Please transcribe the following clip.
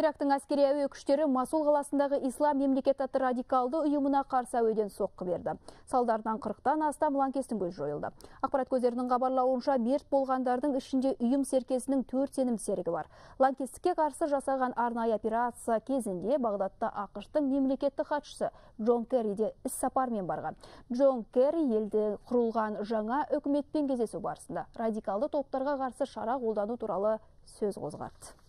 Ирактың әскери әуе күштері Масул қаласындағы ислам атты радикалды ұйымына қарсы әуеден соққы берді. Салдарынан 40-тан астам лаңкестің көз жойылды. Ақпарат көздерінің хабарлауынша мерт болғандардың ішінде ұйым серкесінің төрт сенім серігі бар. Лаңкестікке қарсы жасаған арнайы операция кезінде Бағдатта ақыштың мемлекеттік хатшысы Джон Керри де сапармен барған. Джон Керри елде құрылған жаңа үкіметпен кездесу барысында радикалды топтарға қарсы шара қолдану туралы сөз қозғарды